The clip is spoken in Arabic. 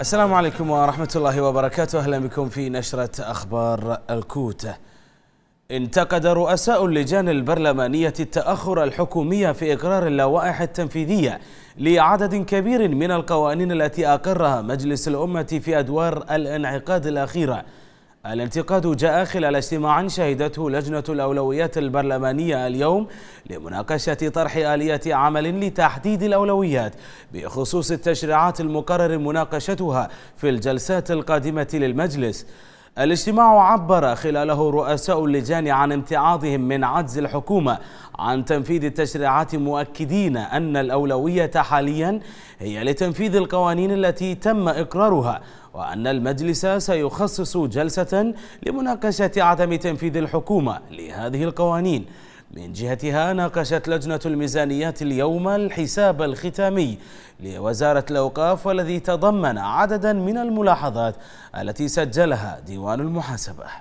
السلام عليكم ورحمة الله وبركاته أهلا بكم في نشرة أخبار الكوتة انتقد رؤساء اللجان البرلمانية التأخر الحكومي في إقرار اللوائح التنفيذية لعدد كبير من القوانين التي أقرها مجلس الأمة في أدوار الانعقاد الأخيرة الانتقاد جاء خلال اجتماع شهدته لجنة الأولويات البرلمانية اليوم لمناقشة طرح آلية عمل لتحديد الأولويات بخصوص التشريعات المقرر مناقشتها في الجلسات القادمة للمجلس الاجتماع عبر خلاله رؤساء اللجان عن امتعاضهم من عجز الحكومة عن تنفيذ التشريعات مؤكدين أن الأولوية حاليا هي لتنفيذ القوانين التي تم إقرارها وأن المجلس سيخصص جلسة لمناقشة عدم تنفيذ الحكومة لهذه القوانين من جهتها ناقشت لجنة الميزانيات اليوم الحساب الختامي لوزارة الأوقاف والذي تضمن عددا من الملاحظات التي سجلها ديوان المحاسبة